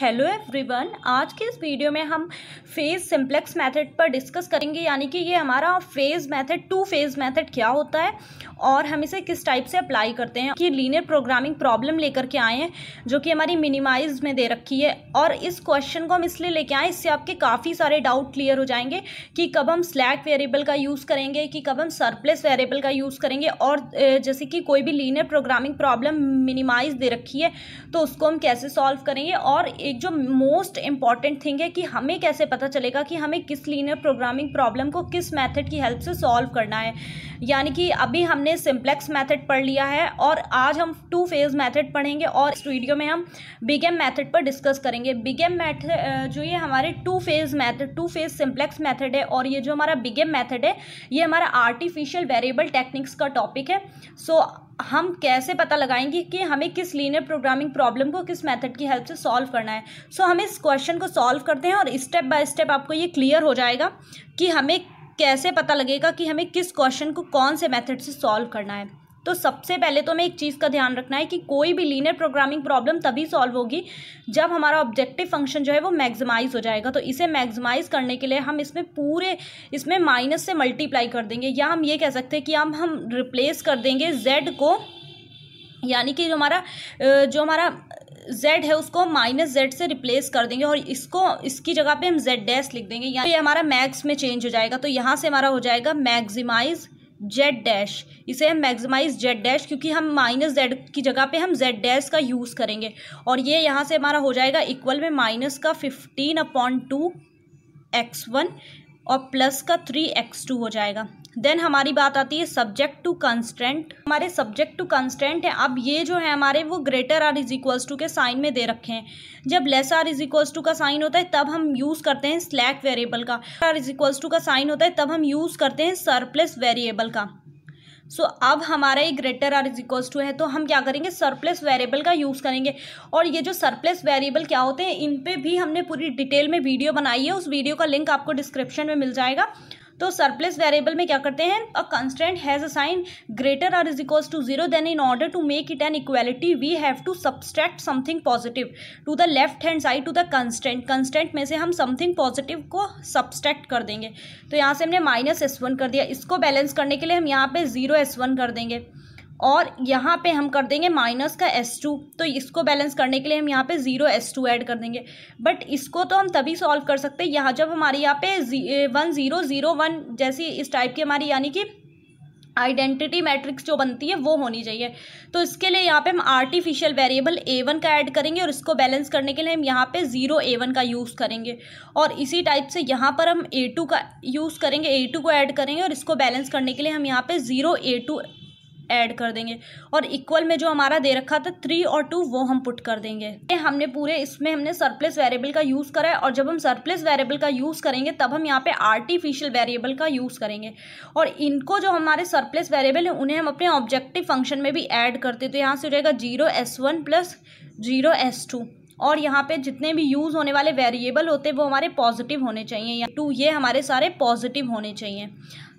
hello everyone आज के इस वीडियो में हम फेज़ सिंप्लेक्स मेथड पर डिस्कस करेंगे यानी कि ये हमारा phase method two phase method क्या होता है और हम इसे किस टाइप से अप्लाई करते हैं कि लीनियर प्रोग्रामिंग प्रॉब्लम लेकर के आए हैं जो कि हमारी मिनिमाइज में दे रखी है और इस क्वेश्चन को हम इसलिए लेके आए इससे आपके काफ़ी सारे डाउट क्लियर हो जाएंगे कि कब हम स्लैक वेरिएबल का यूज़ करेंगे कि कब हम सरप्लस वेरिएबल का यूज़ करेंगे और जैसे कि कोई भी लीनियर प्रोग्रामिंग प्रॉब्लम मिनिमाइज दे रखी है तो उसको हम कैसे सॉल्व करेंगे और एक जो मोस्ट इम्पॉर्टेंट थिंग है कि हमें कैसे पता चलेगा कि हमें किस लीनियर प्रोग्रामिंग प्रॉब्लम को किस मेथड की हेल्प से सॉल्व करना है यानी कि अभी हमने सिंप्लेक्स मेथड पढ़ लिया है और आज हम टू फेज मेथड पढ़ेंगे और इस वीडियो में हम बिग एम मैथड पर डिस्कस करेंगे बिग एम मैथड जो ये हमारे two phase method two phase simplex method है और ये जो हमारा बिग एम मैथड है ये हमारा आर्टिफिशियल वेरिएबल टेक्निक्स का टॉपिक है सो so, हम कैसे पता लगाएंगे कि हमें किस लीनियर प्रोग्रामिंग प्रॉब्लम को किस मेथड की हेल्प से सॉल्व करना है सो so, हम इस क्वेश्चन को सॉल्व करते हैं और स्टेप बाय स्टेप आपको ये क्लियर हो जाएगा कि हमें कैसे पता लगेगा कि हमें किस क्वेश्चन को कौन से मेथड से सॉल्व करना है तो सबसे पहले तो हमें एक चीज़ का ध्यान रखना है कि कोई भी लीनियर प्रोग्रामिंग प्रॉब्लम तभी सॉल्व होगी जब हमारा ऑब्जेक्टिव फंक्शन जो है वो मैक्सिमाइज हो जाएगा तो इसे मैक्सिमाइज करने के लिए हम इसमें पूरे इसमें माइनस से मल्टीप्लाई कर देंगे या हम ये कह सकते हैं कि हम हम रिप्लेस कर देंगे जेड को यानी कि जो हमारा जो हमारा जेड है उसको माइनस जेड से रिप्लेस कर देंगे और इसको इसकी जगह पे हम जेड डैश लिख देंगे यहाँ ये हमारा मैक्स में चेंज हो जाएगा तो यहाँ से हमारा हो जाएगा मैक्सिमाइज़ जेड डैश इसे हम मैक्सिमाइज जेड डैश क्योंकि हम माइनस जेड की जगह पे हम जेड डैश का यूज़ करेंगे और ये यहाँ से हमारा हो जाएगा इक्वल में माइनस का fifteen upon two X one और प्लस का थ्री एक्स टू हो जाएगा देन हमारी बात आती है सब्जेक्ट टू कंस्टेंट हमारे सब्जेक्ट टू कंस्टेंट है अब ये जो है हमारे वो greater or is equals to के साइन में दे रखे हैं जब less or is equals to का साइन होता है तब हम यूज़ करते हैं स्लैक वेरिएबल का आर इज इक्वल्स टू का साइन होता है तब हम यूज़ करते हैं सरप्लस वेरिएबल का सो so, अब हमारा ये greater or is equals to है तो हम क्या करेंगे सरप्लस वेरिएबल का यूज़ करेंगे और ये जो सरप्लस वेरिएबल क्या होते हैं इन पर भी हमने पूरी डिटेल में वीडियो बनाई है उस वीडियो का लिंक आपको डिस्क्रिप्शन में मिल जाएगा तो सरप्लस वेरिएबल में क्या करते हैं a constant has a sign greater or is equals to zero then in order to make it an equality we have to subtract something positive to the left hand side to the constant constant में से हम something positive को subtract कर देंगे तो यहाँ से हमने माइनस एस वन कर दिया इसको बैलेंस करने के लिए हम यहाँ पे जीरो एस वन कर देंगे और यहाँ पे हम कर देंगे माइनस का एस टू तो इसको बैलेंस करने के लिए हम यहाँ पे ज़ीरो एस टू ऐड कर देंगे बट इसको तो हम तभी सॉल्व कर सकते हैं यहाँ जब हमारे यहाँ पे वन ज़ीरो ज़ीरो वन जैसी इस टाइप की हमारी यानी कि आइडेंटिटी मैट्रिक्स जो बनती है वो होनी चाहिए तो इसके लिए यहाँ पे हम आर्टिफिशियल वेरिएबल ए वन का ऐड करेंगे और इसको बैलेंस करने के लिए हम यहाँ पे ज़ीरो ए वन का यूज़ करेंगे और इसी टाइप से यहाँ पर हम ए टू का यूज़ करेंगे ए टू को ऐड करेंगे और इसको बैलेंस करने के लिए हम यहाँ पे ज़ीरो ए टू ऐड कर देंगे और इक्वल में जो हमारा दे रखा था थ्री और टू वो हम पुट कर देंगे हमने पूरे इसमें हमने सरप्लस वेरिएबल का यूज़ करा है और जब हम सरप्लस वेरिएबल का यूज़ करेंगे तब हम यहाँ पे आर्टिफिशियल वेरिएबल का यूज़ करेंगे और इनको जो हमारे सरप्लस वेरिएबल हैं उन्हें हम अपने ऑब्जेक्टिव फंक्शन में भी ऐड करते तो यहाँ से हो जाएगा zero S one plus zero S two और यहाँ पे जितने भी यूज़ होने वाले वेरिएबल होते हैं वो हमारे पॉजिटिव होने चाहिए या टू ये हमारे सारे पॉजिटिव होने चाहिए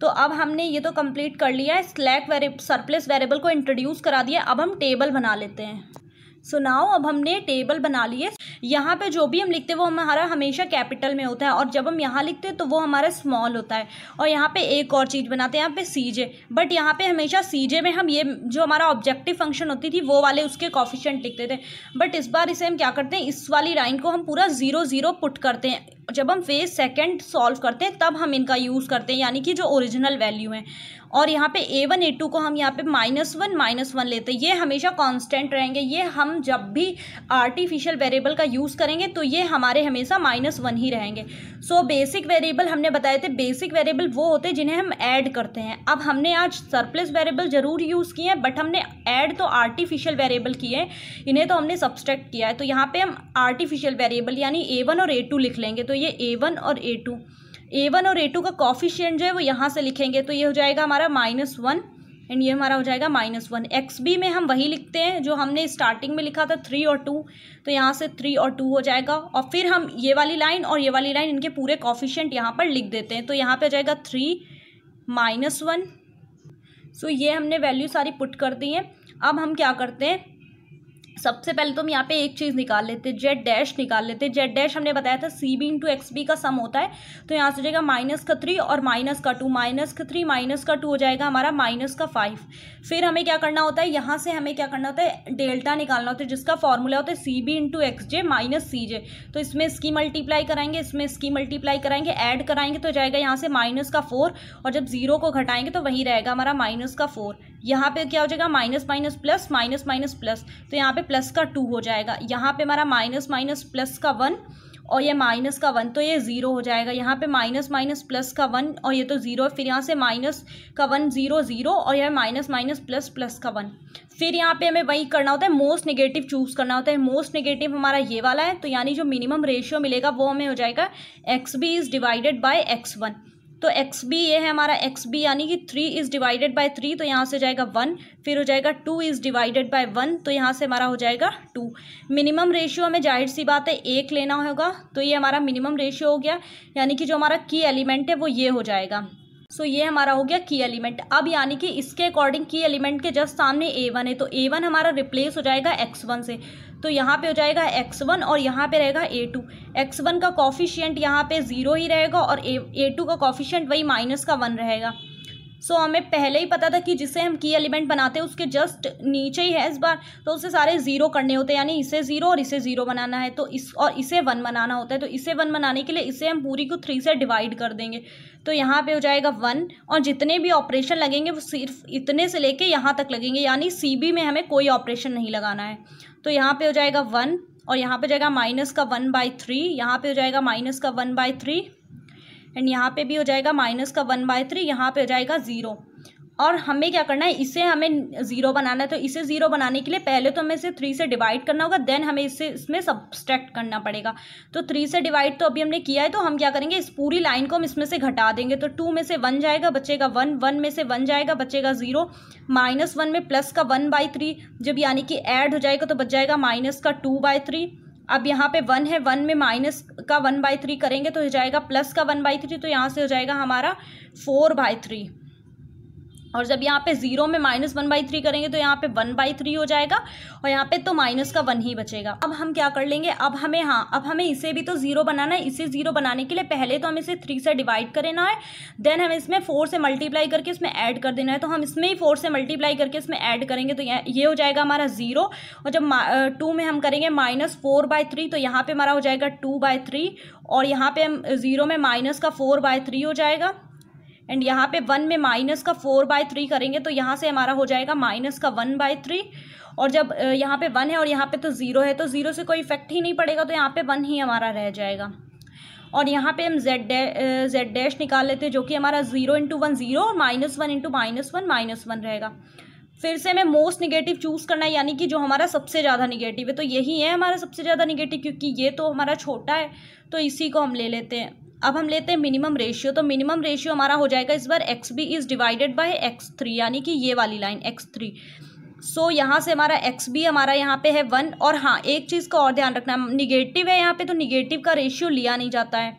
तो अब हमने ये तो कंप्लीट कर लिया है स्लैक वेरे सरप्लस वेरिएबल को इंट्रोड्यूस करा दिया अब हम टेबल बना लेते हैं सुनाओ अब हमने टेबल बना लिए यहाँ पे जो भी हम लिखते हैं वो हमारा हमेशा कैपिटल में होता है और जब हम यहाँ लिखते हैं तो वो हमारा स्मॉल होता है और यहाँ पे एक और चीज़ बनाते हैं यहाँ पे सी जे बट यहाँ पे हमेशा सी जे में हम ये जो हमारा ऑब्जेक्टिव फंक्शन होती थी वो वाले उसके कॉफिशेंट लिखते थे बट इस बार इसे हम क्या करते हैं इस वाली लाइन को हम पूरा ज़ीरो ज़ीरो पुट करते हैं जब हम फेज सेकेंड सॉल्व करते हैं तब हम इनका यूज़ करते हैं यानी कि जो ओरिजिनल वैल्यू है और यहाँ पे ए वन ए टू को हम यहाँ पे माइनस वन माइनस वन लेते हैं ये हमेशा कांस्टेंट रहेंगे ये हम जब भी आर्टिफिशियल वेरिएबल का यूज़ करेंगे तो ये हमारे हमेशा माइनस वन ही रहेंगे सो बेसिक वेरिएबल हमने बताए थे बेसिक वेरिएबल वो होते हैं जिन्हें हम ऐड करते हैं अब हमने आज सरप्लस वेरिएबल ज़रूर यूज़ किए हैं बट हमने ऐड तो आर्टिफिशियल वेरिएबल किए हैं इन्हें तो हमने सब्सट्रैक्ट किया है तो यहाँ पर हम आर्टिफिशियल वेरिएबल यानी ए वन और ए टू लिख लेंगे तो ये ए वन और ए टू ए वन और ए टू का कॉफिशियंट जो है वो यहाँ से लिखेंगे तो ये हो जाएगा हमारा माइनस वन एंड ये हमारा हो जाएगा माइनस वन एक्स बी में हम वही लिखते हैं जो हमने स्टार्टिंग में लिखा था थ्री और टू तो यहाँ से थ्री और टू हो जाएगा और फिर हम ये वाली लाइन और ये वाली लाइन इनके पूरे कॉफिशियंट यहाँ पर लिख देते हैं तो यहाँ पे जाएगा थ्री माइनस वन सो ये हमने वैल्यू सारी पुट कर दी है अब हम क्या करते हैं सबसे पहले तो हम यहाँ पे एक चीज़ निकाल लेते हैं जेड डैश निकाल लेते हैं जेड डैश हमने बताया था C B into X B का सम होता है तो यहाँ से हो जाएगा माइनस का थ्री और माइनस का टू माइनस का थ्री माइनस का टू हो जाएगा हमारा माइनस का फाइव फिर हमें क्या करना होता है यहाँ से हमें क्या करना होता है डेल्टा निकालना होता है जिसका फॉर्मूला होता है C B into X J minus C J तो इसमें इसकी मल्टीप्लाई कराएंगे इसमें इसकी मल्टीप्लाई कराएंगे ऐड कराएंगे तो जाएगा यहाँ से माइनस का फोर और जब जीरो को घटाएंगे तो वही रहेगा हमारा माइनस का फोर यहाँ पे क्या हो जाएगा minus minus plus minus minus plus तो यहाँ पे प्लस का टू हो जाएगा यहाँ पे हमारा माइनस माइनस प्लस का वन और ये माइनस का वन तो ये ज़ीरो हो जाएगा यहाँ पे माइनस माइनस प्लस का वन और ये तो ज़ीरो फिर यहाँ से माइनस का वन ज़ीरो ज़ीरो और यह माइनस माइनस प्लस प्लस का वन फिर यहाँ पे हमें वही करना होता है मोस्ट नेगेटिव चूज़ करना होता है मोस्ट नेगेटिव हमारा ये वाला है तो यानी जो मिनिमम रेशियो मिलेगा वो हमें हो जाएगा X B is divided by X one तो एक्स बी ये है हमारा एक्स बी यानी कि three is divided by three तो यहाँ से जाएगा वन फिर हो जाएगा two is divided by one तो यहाँ से हमारा हो जाएगा टू मिनिमम रेशियो हमें जाहिर सी बात है एक लेना होगा तो ये हमारा मिनिमम रेशियो हो गया यानी कि जो हमारा की एलिमेंट है वो ये हो जाएगा सो so, ये हमारा हो गया की एलिमेंट अब यानी कि इसके अकॉर्डिंग की एलिमेंट के जस्ट सामने ए वन है तो ए वन हमारा रिप्लेस हो जाएगा एक्स वन से तो यहाँ पे हो जाएगा एक्स वन और यहाँ पे रहेगा ए टू एक्स वन का कॉफिशियंट यहाँ पे ज़ीरो ही रहेगा और ए टू का कॉफिशियंट वही माइनस का वन रहेगा सो so, हमें पहले ही पता था कि जिसे हम की एलिमेंट बनाते हैं उसके जस्ट नीचे ही है इस बार तो उसे सारे ज़ीरो करने होते हैं यानी इसे ज़ीरो और इसे ज़ीरो बनाना है तो इस और इसे वन बनाना होता है तो इसे वन बनाने के लिए इसे हम पूरी को थ्री से डिवाइड कर देंगे तो यहाँ पे हो जाएगा वन और जितने भी ऑपरेशन लगेंगे वो सिर्फ इतने से ले यहाँ तक लगेंगे यानी सी में हमें कोई ऑपरेशन नहीं लगाना है तो यहाँ पर हो जाएगा वन और यहाँ पर जाएगा माइनस का वन बाई थ्री यहाँ पर हो जाएगा माइनस का वन बाई थ्री एंड यहाँ पे भी हो जाएगा माइनस का वन बाय थ्री यहाँ पर हो जाएगा ज़ीरो और हमें क्या करना है इसे हमें ज़ीरो बनाना है तो इसे ज़ीरो बनाने के लिए पहले तो हमें इसे थ्री से डिवाइड करना होगा देन हमें इसे इसमें सब्सट्रैक्ट करना पड़ेगा तो थ्री से डिवाइड तो अभी हमने किया है तो हम क्या करेंगे इस पूरी लाइन को हम इसमें से घटा देंगे तो टू में से वन जाएगा बचेगा वन वन में से वन जाएगा बचेगा ज़ीरो माइनस वन में प्लस का वन बाई थ्री जब यानी कि ऐड हो जाएगा तो बच जाएगा माइनस का टू बाई थ्री अब यहाँ पे वन है वन में माइनस का वन बाई थ्री करेंगे तो हो जाएगा प्लस का वन बाई थ्री तो यहाँ से हो जाएगा हमारा फोर बाई थ्री और जब यहाँ पे जीरो में माइनस वन बाई थ्री करेंगे तो यहाँ पे वन बाई थ्री हो जाएगा और यहाँ पे तो माइनस का वन ही बचेगा अब हम क्या कर लेंगे अब हमें हाँ अब हमें इसे भी तो जीरो बनाना है इसे जीरो बनाने के लिए पहले तो हम इसे थ्री से डिवाइड करना है देन हमें इसमें फोर से मल्टीप्लाई करके इसमें ऐड कर देना है तो हम इसमें ही फोर से मल्टीप्लाई करके इसमें ऐड करेंगे तो ये हो जाएगा हमारा जीरो और जब टू में हम करेंगे माइनस फोर बाय थ्री तो यहाँ पर हमारा हो जाएगा टू बाय थ्री और यहाँ पे हम जीरो में माइनस का फोर बाय थ्री हो जाएगा एंड यहाँ पे वन में माइनस का फोर बाय थ्री करेंगे तो यहाँ से हमारा हो जाएगा माइनस का वन बाय थ्री और जब यहाँ पे वन है और यहाँ पे तो ज़ीरो है तो ज़ीरो से कोई इफेक्ट ही नहीं पड़ेगा तो यहाँ पे वन ही हमारा रह जाएगा और यहाँ पे हम जेड डे जेड डैश निकाल लेते हैं जो कि हमारा ज़ीरो इंटू वन ज़ीरो और minus one into minus one minus one रहेगा फिर से हमें मोस्ट निगेटिव चूज़ करना है यानी कि जो हमारा सबसे ज़्यादा निगेटिव है तो यही है हमारा सबसे ज़्यादा निगेटिव क्योंकि ये तो हमारा छोटा है तो इसी को हम ले लेते हैं अब हम लेते हैं मिनिमम रेशियो तो मिनिमम रेशियो हमारा हो जाएगा इस बार X B is divided by X three यानी कि ये वाली लाइन एक्स थ्री सो यहाँ से हमारा एक्स बी हमारा यहाँ पे है वन और हाँ एक चीज़ का और ध्यान रखना है निगेटिव है यहाँ पे तो निगेटिव का रेशियो लिया नहीं जाता है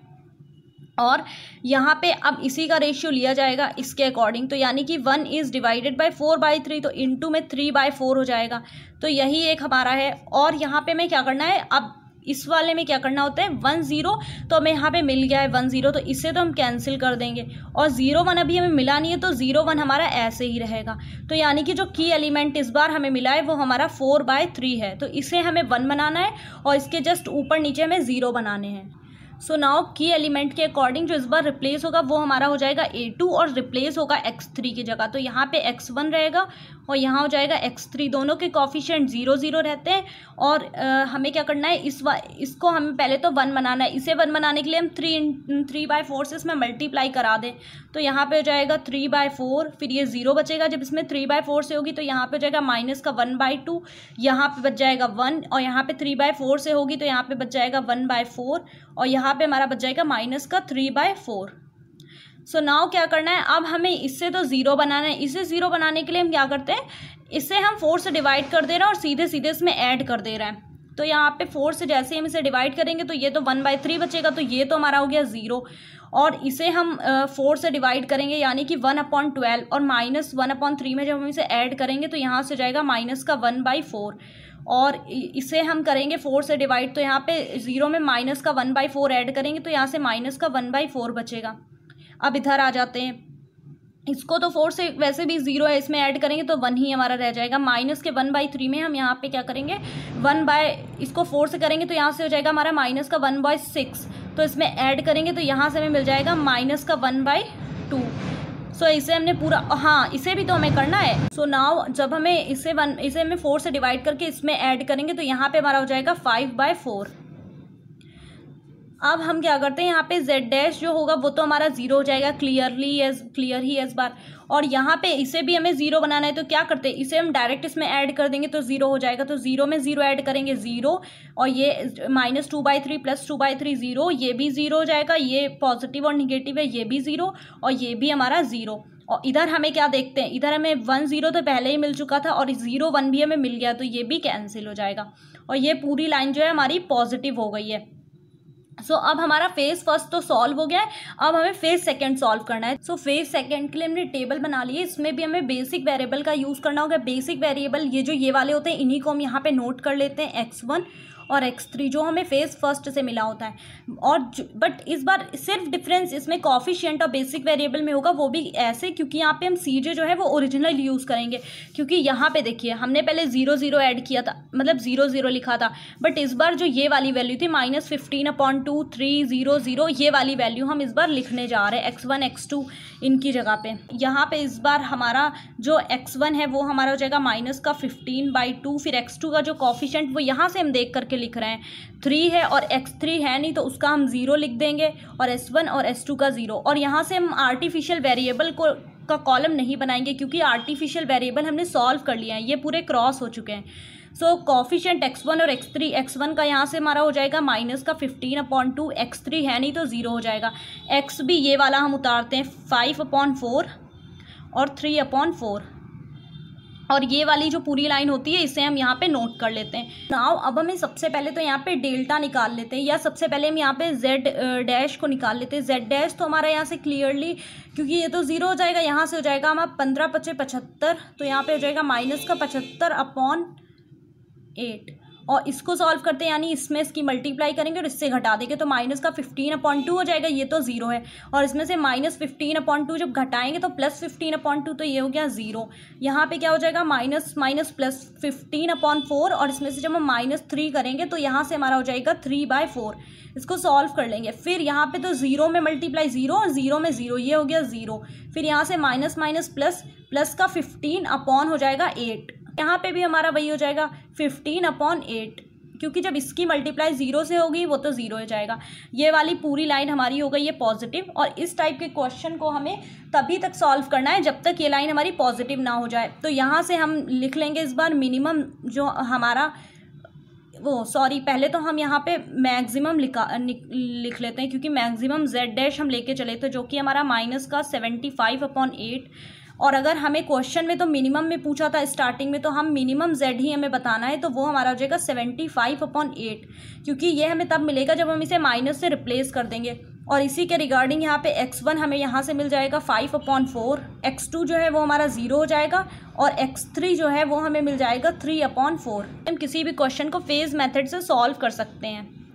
और यहाँ पे अब इसी का रेशियो लिया जाएगा इसके अकॉर्डिंग तो यानी कि one is divided by four by three तो इनटू में थ्री बाय फोर हो जाएगा तो यही एक हमारा है और यहाँ पे मैं क्या करना है अब इस वाले में क्या करना होता है वन ज़ीरो तो हमें यहाँ पे मिल गया है वन ज़ीरो तो इसे तो हम कैंसिल कर देंगे और ज़ीरो वन अभी हमें मिला नहीं है तो ज़ीरो वन हमारा ऐसे ही रहेगा तो यानी कि जो की एलिमेंट इस बार हमें मिला है वो हमारा फोर बाय थ्री है तो इसे हमें वन बनाना है और इसके जस्ट ऊपर नीचे हमें ज़ीरो बनाने हैं सो नाउ की एलिमेंट के अकॉर्डिंग जो इस बार रिप्लेस होगा वो हमारा हो जाएगा ए टू और रिप्लेस होगा एक्स थ्री की जगह तो यहाँ पे एक्स वन रहेगा और यहाँ हो जाएगा एक्स थ्री दोनों के कॉफिशेंट जीरो जीरो रहते हैं और आ, हमें क्या करना है इस इसको हमें पहले तो वन बनाना है इसे वन बनाने के लिए हम थ्री थ्री बाय फोर से इसमें मल्टीप्लाई करा दें तो यहाँ पे हो जाएगा थ्री बाय फोर फिर ये ज़ीरो बचेगा जब इसमें थ्री बाय फोर से होगी तो यहाँ पे हो जाएगा माइनस का वन बाय टू यहाँ पर बच जाएगा वन और यहाँ पर थ्री बाय फोर से होगी तो यहाँ पर बच जाएगा वन बाय फोर और यहाँ पे हमारा बच जाएगा माइनस का three by four so now क्या करना है अब हमें इससे तो ज़ीरो बनाना है इसे ज़ीरो बनाने के लिए हम क्या करते हैं इसे हम फोर से डिवाइड कर दे रहे हैं और सीधे सीधे इसमें ऐड कर दे रहे हैं तो यहाँ पे फोर से जैसे हम इसे डिवाइड करेंगे तो ये तो वन बाई थ्री बचेगा तो ये तो हमारा हो गया ज़ीरो और इसे हम फोर से डिवाइड करेंगे यानी कि वन अपॉन ट्वेल्व और माइनस वन अपॉन थ्री में जब हम इसे ऐड करेंगे तो यहाँ से जाएगा माइनस का वन बाई फोर और इसे हम करेंगे फोर से डिवाइड तो यहाँ पे ज़ीरो में माइनस का वन बाई फोर ऐड करेंगे तो यहाँ से माइनस का वन बाई फोर बचेगा अब इधर आ जाते हैं इसको तो फोर से वैसे भी ज़ीरो है इसमें ऐड करेंगे तो वन ही हमारा रह जाएगा माइनस के वन बाई थ्री में हम यहाँ पे क्या करेंगे वन बाय इसको फोर से करेंगे तो यहाँ से हो जाएगा हमारा माइनस का वन बाय सिक्स तो इसमें ऐड करेंगे तो यहाँ से हमें मिल जाएगा माइनस का one by two so so, इसे हमने पूरा हाँ इसे भी तो हमें करना है सो so, नाव जब हमें इसे वन इसे हमें फोर से डिवाइड करके इसमें ऐड करेंगे तो यहाँ पे हमारा हो जाएगा फाइव बाय फोर अब हम क्या करते हैं यहाँ पे z डैश जो होगा वो तो हमारा जीरो हो जाएगा क्लियरली एज क्लियर ही एज बार और यहाँ पे इसे भी हमें जीरो बनाना है तो क्या करते हैं इसे हम डायरेक्ट इसमें ऐड कर देंगे तो जीरो हो जाएगा तो जीरो में जीरो ऐड करेंगे जीरो और ये minus two by three plus two by three zero ये भी जीरो हो जाएगा ये पॉजिटिव और निगेटिव है ये भी जीरो और ये भी हमारा जीरो और इधर हमें क्या देखते हैं इधर हमें वन जीरो तो पहले ही मिल चुका था और जीरो वन भी हमें मिल गया तो ये भी कैंसिल हो जाएगा और ये पूरी लाइन जो है हमारी पॉजिटिव हो गई है सो so, अब हमारा फेज फर्स्ट तो सॉल्व हो गया है अब हमें फेज सेकंड सॉल्व करना है सो फेज सेकंड के लिए हमने टेबल बना ली है इसमें भी हमें बेसिक वेरिएबल का यूज़ करना होगा बेसिक वेरिएबल ये जो ये वाले होते हैं इन्हीं को हम यहाँ पे नोट कर लेते हैं एक्स वन और एक्स थ्री जो हमें फेज फर्स्ट से मिला होता है और बट इस बार सिर्फ डिफरेंस इसमें कॉफिशियंट और बेसिक वेरिएबल में होगा वो भी ऐसे क्योंकि यहाँ पे हम सी जे जो है वो ओरिजिनल यूज़ करेंगे क्योंकि यहाँ पे देखिए हमने पहले ज़ीरो ज़ीरो ऐड किया था मतलब ज़ीरो ज़ीरो लिखा था बट इस बार जो ये वाली वैल्यू थी minus fifteen upon two three zero zero ये वाली वैल्यू हम इस बार लिखने जा रहे हैं एक्स वन एक्स टू इनकी जगह पे यहाँ पे इस बार हमारा जो एक्स वन है वो हमारा हो जाएगा माइनस का फिफ्टीन बाई टू फिर एक्स टू का जो कॉफिशेंट वो यहाँ से हम देख करके लिख रहे हैं थ्री है और एक्स थ्री है नहीं तो उसका हम ज़ीरो लिख देंगे और एस वन और एस टू का ज़ीरो और यहाँ से हम आर्टिफिशियल वेरिएबल को का कॉलम नहीं बनाएंगे क्योंकि आर्टिफिशियल वेरिएबल हमने सॉल्व कर लिया है ये पूरे क्रॉस हो चुके हैं सो कॉफिशेंट एक्स वन और एक्स थ्री एक्स वन का यहाँ से हमारा हो जाएगा माइनस का fifteen upon two X three है नहीं तो ज़ीरो हो जाएगा एक्स भी ये वाला हम उतारते हैं फाइव अपॉन फोर और थ्री अपॉन फोर और ये वाली जो पूरी लाइन होती है इसे हम यहाँ पे नोट कर लेते हैं नाव अब हमें सबसे पहले तो यहाँ पे डेल्टा निकाल लेते हैं या सबसे पहले हम यहाँ पे जेड डैश को निकाल लेते हैं जेड डैश तो हमारा यहाँ से क्लियरली क्योंकि ये तो ज़ीरो हो जाएगा यहाँ से हो जाएगा हमारा पंद्रह पचे पचहत्तर तो यहाँ पे हो जाएगा माइनस का पचहत्तर अपॉन एट और इसको सॉल्व करते हैं यानी इसमें इसकी मल्टीप्लाई करेंगे और इससे घटा देंगे तो माइनस का फिफ्टीन अपॉइंट टू हो जाएगा ये तो ज़ीरो है और इसमें से माइनस फिफ्टीन अपॉइंट टू जब घटाएंगे तो प्लस फिफ्टीन अपॉइंट टू तो ये हो गया ज़ीरो यहाँ पे क्या हो जाएगा minus minus plus fifteen upon four और इसमें से जब हम माइनस थ्री करेंगे तो यहाँ से हमारा हो जाएगा थ्री बाय फोर इसको सॉल्व कर लेंगे फिर यहाँ पे तो ज़ीरो में मल्टीप्लाई ज़ीरो और ज़ीरो में ज़ीरो ये हो गया ज़ीरो फिर यहाँ से माइनस माइनस प्लस प्लस का फिफ्टीन अपॉन हो जाएगा एट यहाँ पे भी हमारा वही हो जाएगा फिफ्टीन अपॉन एट क्योंकि जब इसकी मल्टीप्लाई ज़ीरो से होगी वो तो ज़ीरो हो जाएगा ये वाली पूरी लाइन हमारी हो गई है पॉजिटिव और इस टाइप के क्वेश्चन को हमें तभी तक सॉल्व करना है जब तक ये लाइन हमारी पॉजिटिव ना हो जाए तो यहाँ से हम लिख लेंगे इस बार मिनिमम जो हमारा वो सॉरी पहले तो हम यहाँ पे मैक्सिमम लिखा लिख लेते हैं क्योंकि मैक्सिमम जेड डैश हम लेके चले थे जो कि हमारा माइनस का सेवेंटी फाइव अपॉन एट और अगर हमें क्वेश्चन में तो मिनिमम में पूछा था स्टार्टिंग में तो हम मिनिमम जेड ही हमें बताना है तो वो हमारा हो जाएगा सेवेंटी फाइव अपॉन एट क्योंकि ये हमें तब मिलेगा जब हम इसे माइनस से रिप्लेस कर देंगे और इसी के रिगार्डिंग यहाँ पे x1 हमें यहाँ से मिल जाएगा फाइव अपॉन फोर एक्स जो है वो हमारा ज़ीरो हो जाएगा और x3 जो है वो हमें मिल जाएगा थ्री अपॉन फोर हम किसी भी क्वेश्चन को फेज मेथड से सॉल्व कर सकते हैं